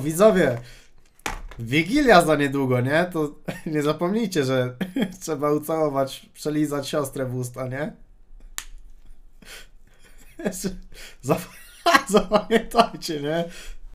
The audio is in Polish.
Widzowie, Wigilia za niedługo, nie? To nie zapomnijcie, że trzeba ucałować, przelizać siostrę w usta, nie? zapamiętajcie, nie?